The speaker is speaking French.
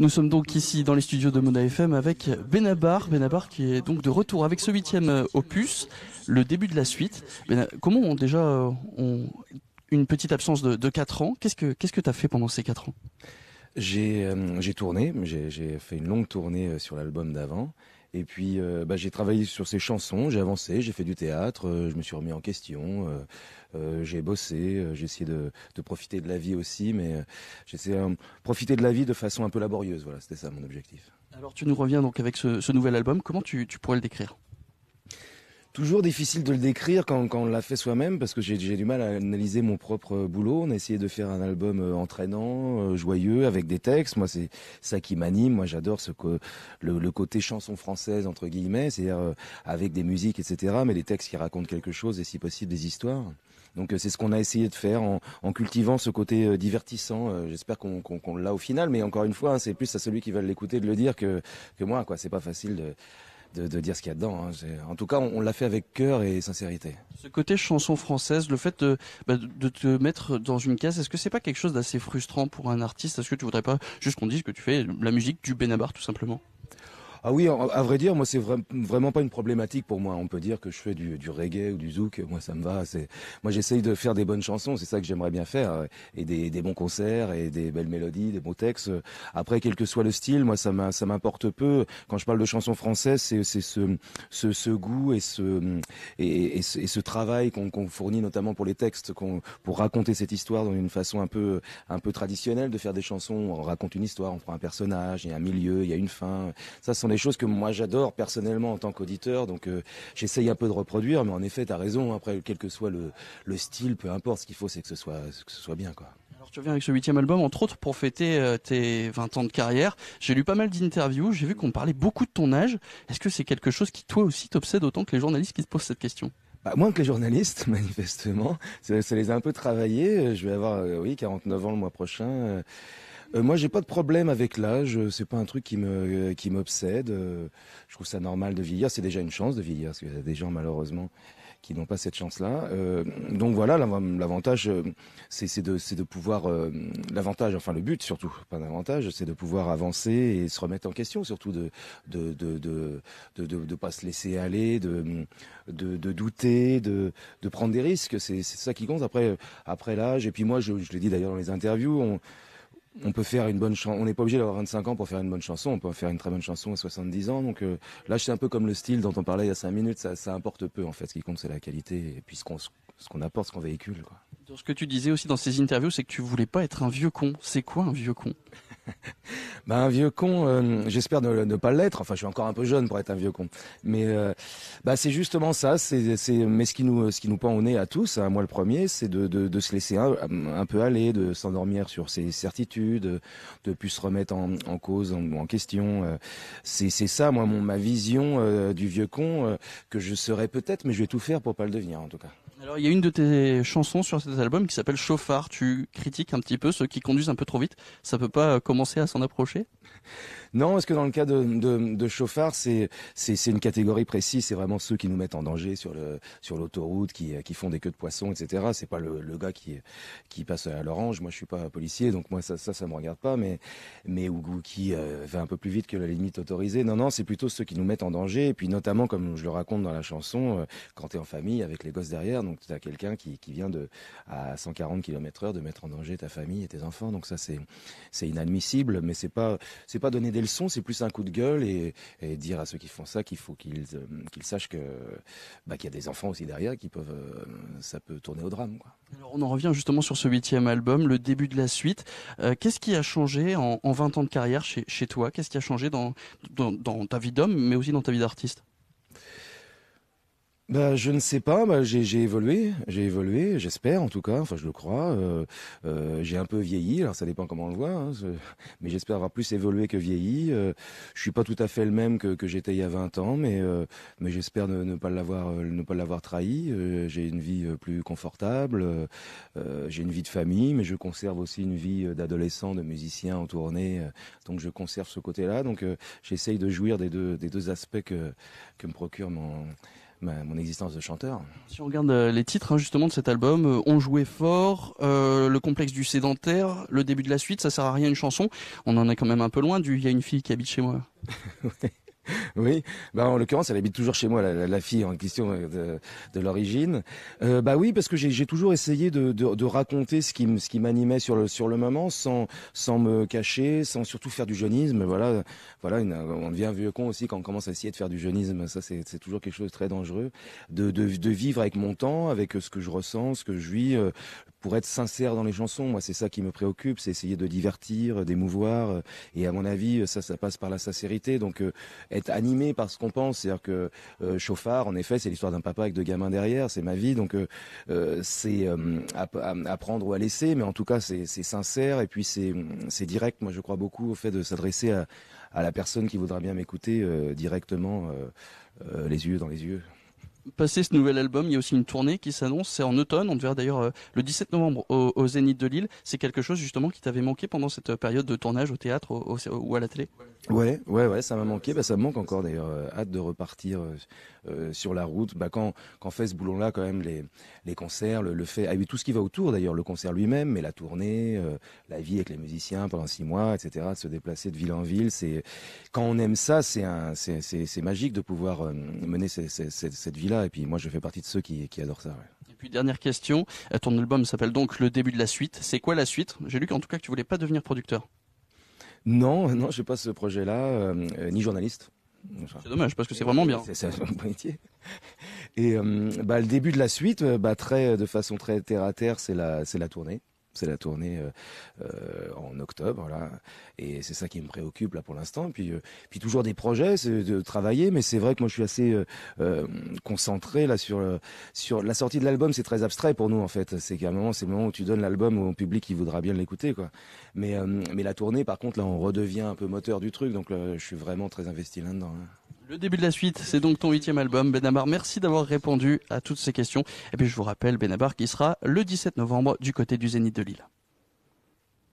Nous sommes donc ici dans les studios de Mona FM avec Benabar, Benabar qui est donc de retour avec ce huitième euh, opus, le début de la suite. comment euh, on déjà une petite absence de, de 4 ans Qu'est-ce que tu ce que as fait pendant ces 4 ans J'ai euh, j'ai tourné, j'ai fait une longue tournée sur l'album d'avant. Et puis, euh, bah, j'ai travaillé sur ces chansons, j'ai avancé, j'ai fait du théâtre, euh, je me suis remis en question, euh, j'ai bossé, j'ai essayé de, profiter de la vie aussi, mais j'ai essayé de profiter de la vie de façon un peu laborieuse. Voilà, c'était ça mon objectif. Alors, tu nous reviens donc avec ce, nouvel album. Comment tu pourrais le décrire Toujours difficile de le décrire quand, quand on l'a fait soi-même parce que j'ai du mal à analyser mon propre euh, boulot. On a essayé de faire un album euh, entraînant, euh, joyeux, avec des textes. Moi, c'est ça qui m'anime. Moi, j'adore ce que le, côté chanson française entre guillemets, c'est-à-dire avec des musiques, etc. Mais des textes qui racontent quelque chose et si possible des histoires. Donc c'est ce qu'on a essayé de faire en, cultivant ce côté divertissant. J'espère qu'on qu l'a au final. Mais encore une fois, hein, c'est plus à celui qui va l'écouter de le dire que, que moi. Quoi, c'est pas facile de de, dire ce qu'il y a dedans. Hein. En tout cas, on, l'a fait avec cœur et sincérité. Ce côté chanson française, le fait bah, de, te mettre dans une case, est-ce que c'est pas quelque chose d'assez frustrant pour un artiste Est-ce que tu voudrais pas juste qu'on dise que tu fais la musique du Benabar tout simplement ah oui, à vrai dire, moi, c'est vraiment pas une problématique pour moi. On peut dire que je fais du, reggae ou du zouk. Moi, ça me va. Moi, j'essaye de faire des bonnes chansons. C'est ça que j'aimerais bien faire. Euh, et des, bons concerts et des belles mélodies, des beaux textes. Après, quel que soit le style, moi, ça m'importe peu. Quand je parle de chansons françaises, c'est ce, ce, goût et ce, et, travail qu'on fournit notamment pour les textes, pour raconter cette histoire d'une façon un peu, un peu traditionnelle de faire des chansons. On raconte une histoire, on prend un personnage, il y a un milieu, il y a une fin. Ça, ça des choses que moi j'adore personnellement en tant qu'auditeur, donc euh, j'essaye un peu de reproduire, mais en effet, tu as raison, après, quel que soit le, le style, peu importe, ce qu'il faut, c'est que ce soit, que ce soit bien, quoi. Alors tu viens avec ce huitième album, entre autres pour fêter euh, tes 20 ans de carrière. J'ai lu pas mal d'interviews, j'ai vu qu'on parlait beaucoup de ton âge. Est-ce que c'est quelque chose qui toi aussi t'obsède autant que les journalistes qui se posent cette question bah, moins que les journalistes, manifestement. Ça, les a un peu travaillés. Euh, je vais avoir, oui, 49 ans le mois prochain. Euh, moi, j'ai pas de problème avec l'âge. Euh, c'est pas un truc qui me euh, qui m'obsède. Je trouve ça normal de vieillir. C'est déjà une chance de vieillir, parce qu'il y a des gens malheureusement qui n'ont pas cette chance-là. Euh, donc voilà, l'avantage, c'est de, de pouvoir, l'avantage, enfin le but surtout, pas l'avantage, c'est de pouvoir avancer et se remettre en question, surtout de de de de de, de, pas se laisser aller, de de, de douter, de de prendre des risques. C'est ça qui compte après après l'âge. Et puis moi, je, je l'ai dit d'ailleurs dans les interviews, on, on peut faire une bonne chanson. On n'est pas obligé d'avoir 25 ans pour faire une bonne chanson. On peut faire une très bonne chanson à 70 ans. Donc euh, là, c'est un peu comme le style dont on parlait il y a 5 minutes. Ça, importe peu, en fait. Ce qui compte, c'est la qualité et puis ce qu'on apporte, ce qu'on véhicule. ce que tu disais aussi dans ces interviews, c'est que tu voulais pas être un vieux con. C'est quoi un vieux con Ben un vieux con, euh, j'espère ne, ne, pas l'être. Enfin, je suis encore un peu jeune pour être un vieux con. Mais euh, bah, c'est justement ça. C'est, mais ce qui nous, ce qui nous pend au nez à tous, à hein, moi le premier, c'est de, se laisser un, peu aller, de s'endormir sur ses certitudes, de plus se remettre en, cause, en, en question. Euh. C'est, ça, moi, ma vision du vieux con que je serai peut-être, mais je vais tout faire pour pas le devenir, en tout cas. Alors, il y a une de tes chansons sur cet album qui s'appelle Chauffard. Tu critiques un petit peu ceux qui conduisent un peu trop vite. Ça peut pas à s'en approcher non, parce que dans le cas de, de, de chauffard, c'est une catégorie précise. C'est vraiment ceux qui nous mettent en danger sur le sur l'autoroute, qui, qui font des queues de poisson, etc. C'est pas le, gars qui qui passe à l'orange. Moi, je suis pas policier, donc moi ça ça ça me regarde pas. Mais mais ou, qui euh, va un peu plus vite que la limite autorisée. Non, non, c'est plutôt ceux qui nous mettent en danger. Et puis notamment, comme je le raconte dans la chanson, euh, quand tu es en famille avec les gosses derrière, donc as quelqu'un qui, qui vient de à 140 km/h de mettre en danger ta famille et tes enfants. Donc ça c'est c'est inadmissible mais c'est pas c'est pas donner des leçons, c'est plus un coup de gueule et, dire à ceux qui font ça qu'il faut qu'ils euh, qu'ils sachent que bah, qu'il y a des enfants aussi derrière qui peuvent euh, ça peut tourner au drame. Quoi. Alors on en revient justement sur ce huitième album, le début de la suite. Euh, qu'est-ce qui a changé en, 20 ans de carrière chez, toi Qu'est-ce qui a changé dans, dans ta vie d'homme, mais aussi dans ta vie d'artiste bah, je ne sais pas. Bah, j'ai, évolué, j'ai évolué. J'espère, en tout cas. Enfin, je le crois. Euh, euh j'ai un peu vieilli. Alors, ça dépend comment on le voit. Hein, mais j'espère avoir plus évolué que vieilli. Euh, je suis pas tout à fait le même que, que j'étais il y a 20 ans, mais euh, mais j'espère ne, pas l'avoir euh, ne pas l'avoir trahi. j'ai une vie plus confortable. j'ai une vie de famille, mais je conserve aussi une vie d'adolescent, de musicien en tournée. donc, je conserve ce côté-là. Donc, j'essaye de jouir des deux des deux aspects que que me procure mon mon existence de chanteur. Si on regarde euh, les titres hein, justement de cet album, euh, On jouait fort, euh, Le complexe du sédentaire, Le début de la suite, ça sert à rien une chanson. On en est quand même un peu loin du Il y a une fille qui habite chez moi. oui, bah en l'occurrence, elle habite toujours chez moi, la, la fille en question euh, de, de l'origine. Euh, bah oui, parce que j'ai toujours essayé de, de, de, raconter ce qui, ce qui m'animait sur le, sur le moment, sans, sans me cacher, sans surtout faire du jeunisme. Voilà, voilà, une, on devient vieux con aussi quand on commence à essayer de faire du jeunisme. Ça, c'est toujours quelque chose de très dangereux. De, de, vivre avec mon temps, avec ce que je ressens, ce que je vis, euh, pour être sincère dans les chansons. Moi, c'est ça qui me préoccupe, c'est essayer de divertir, euh, d'émouvoir. Euh, et à mon avis, euh, ça, ça passe par la sincérité. Donc, être animé par ce qu'on pense. C'est-à-dire que Chauffard, en effet, c'est l'histoire d'un papa avec deux gamins derrière. C'est ma vie. Donc, c'est à, prendre ou à laisser. Mais en tout cas, c'est sincère. Et puis, c'est direct. Moi, je crois beaucoup au fait de s'adresser à, à, la personne qui voudra bien m'écouter directement, les yeux dans les yeux. Passer ce nouvel album, il y a aussi une tournée qui s'annonce, c'est en automne, on te d'ailleurs euh, le 17 novembre au, Zénith de Lille. C'est quelque chose justement qui t'avait manqué pendant cette euh, période de tournage au théâtre ou à la télé Ouais, ouais, ouais, ça m'a manqué, bah, ça me manque encore d'ailleurs. Euh, hâte de repartir sur la route. Bah, quand, quand fait ce boulon-là, quand même, les, concerts, le, fait, ah tout ce qui va autour d'ailleurs, le concert lui-même, mais la tournée, la vie avec les musiciens pendant six mois, etc., se déplacer de ville en ville, c'est, quand on aime ça, c'est un, c'est, magique de pouvoir mener cette, ville cette vie-là et puis moi, je fais partie de ceux qui, adorent ça. Et puis dernière question, euh, ton album s'appelle donc Le début de la suite. C'est quoi la suite J'ai lu qu'en tout cas que tu voulais pas devenir producteur. Non, non, je pas ce projet-là, euh, euh, ni journaliste. C'est dommage parce que c'est vraiment bien. C'est un bon métier. Et bah, le début de la suite, bah, très, de façon très terre à terre, c'est la, c'est la tournée. C'est la tournée euh, euh, en octobre, là. Et c'est ça qui me préoccupe, là, pour l'instant. Puis, euh, puis toujours des projets, c'est de travailler, mais c'est vrai que moi, je suis assez concentré, là, sur, sur la sortie de l'album. C'est très abstrait pour nous, en fait. C'est qu'à un moment, c'est le moment où tu donnes l'album au public qui voudra bien l'écouter, quoi. Mais, mais la tournée, par contre, là, on redevient un peu moteur du truc. Donc, je suis vraiment très investi là-dedans. là hein. dedans le début de la suite, c'est donc ton huitième album, Benabar. Merci d'avoir répondu à toutes ces questions. Et puis je vous rappelle, Benabar qui sera le 17 novembre du côté du Zénith de Lille.